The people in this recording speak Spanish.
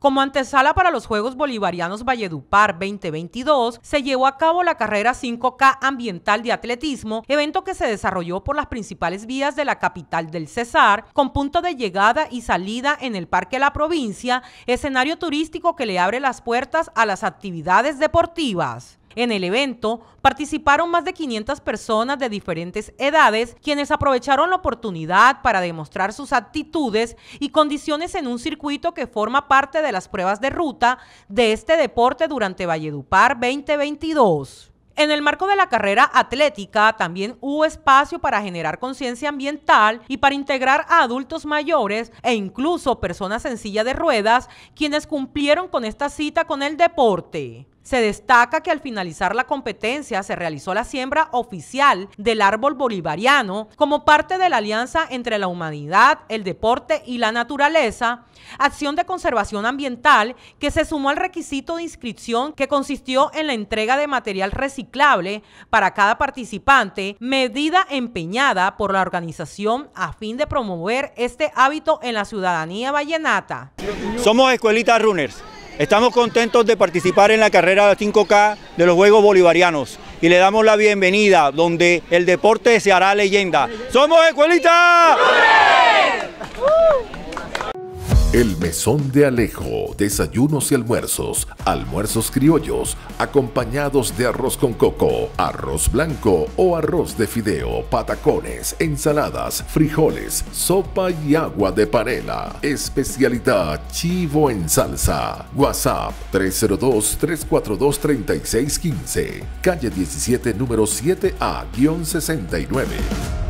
Como antesala para los Juegos Bolivarianos Valledupar 2022, se llevó a cabo la carrera 5K ambiental de atletismo, evento que se desarrolló por las principales vías de la capital del Cesar, con punto de llegada y salida en el Parque La Provincia, escenario turístico que le abre las puertas a las actividades deportivas. En el evento participaron más de 500 personas de diferentes edades, quienes aprovecharon la oportunidad para demostrar sus actitudes y condiciones en un circuito que forma parte de las pruebas de ruta de este deporte durante Valledupar 2022. En el marco de la carrera atlética también hubo espacio para generar conciencia ambiental y para integrar a adultos mayores e incluso personas en silla de ruedas quienes cumplieron con esta cita con el deporte. Se destaca que al finalizar la competencia se realizó la siembra oficial del árbol bolivariano como parte de la alianza entre la humanidad, el deporte y la naturaleza, acción de conservación ambiental que se sumó al requisito de inscripción que consistió en la entrega de material reciclable para cada participante, medida empeñada por la organización a fin de promover este hábito en la ciudadanía vallenata. Somos Escuelita Runners. Estamos contentos de participar en la carrera 5K de los Juegos Bolivarianos y le damos la bienvenida donde el deporte se hará leyenda. ¡Somos Escuelita! El Mesón de Alejo, desayunos y almuerzos, almuerzos criollos, acompañados de arroz con coco, arroz blanco o arroz de fideo, patacones, ensaladas, frijoles, sopa y agua de panela. Especialidad chivo en salsa. WhatsApp 302-342-3615, calle 17, número 7A-69.